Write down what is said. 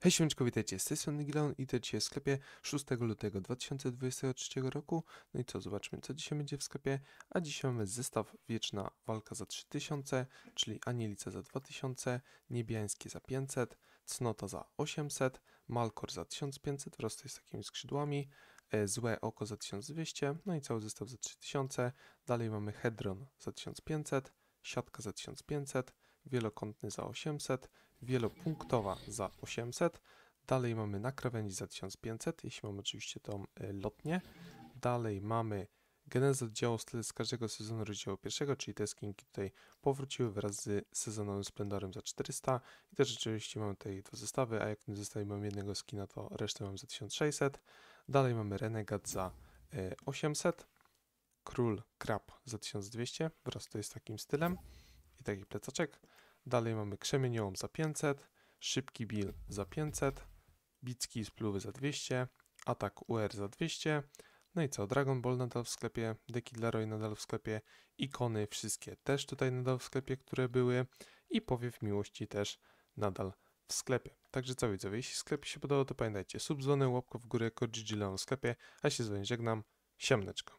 Hej siemeczko, witajcie, z tej strony Gilon i to dzisiaj w sklepie 6 lutego 2023 roku. No i co, zobaczmy co dzisiaj będzie w sklepie. A dzisiaj mamy zestaw Wieczna Walka za 3000, czyli Anielica za 2000, Niebiańskie za 500, Cnota za 800, Malkor za 1500 wraz z takimi skrzydłami, e, Złe Oko za 1200, no i cały zestaw za 3000. Dalej mamy Hedron za 1500, Siatka za 1500, wielokątny za 800, wielopunktowa za 800, dalej mamy na krawędzi za 1500, jeśli mamy oczywiście tą e, lotnię, dalej mamy genezę oddziału styl z każdego sezonu rozdziału pierwszego, czyli te skinki tutaj powróciły wraz z sezonowym splendorem za 400 i też rzeczywiście mamy tutaj dwa zestawy, a jak nie tym zestawie mam jednego skina, to resztę mam za 1600, dalej mamy renegat za 800, e, król krab za 1200 wraz to jest takim stylem, i taki plecaczek. Dalej mamy krzemieniołom za 500, szybki bill za 500, bicki z pluwy za 200, atak UR za 200. No i co, Dragon Ball nadal w sklepie, deki dla Roy nadal w sklepie, ikony wszystkie też tutaj nadal w sklepie, które były i powiew miłości też nadal w sklepie. Także co widzowie, jeśli sklep się podobał, to pamiętajcie, subdzwony, łapko w górę, jako GG w sklepie, a się z wami żegnam, siemneczko.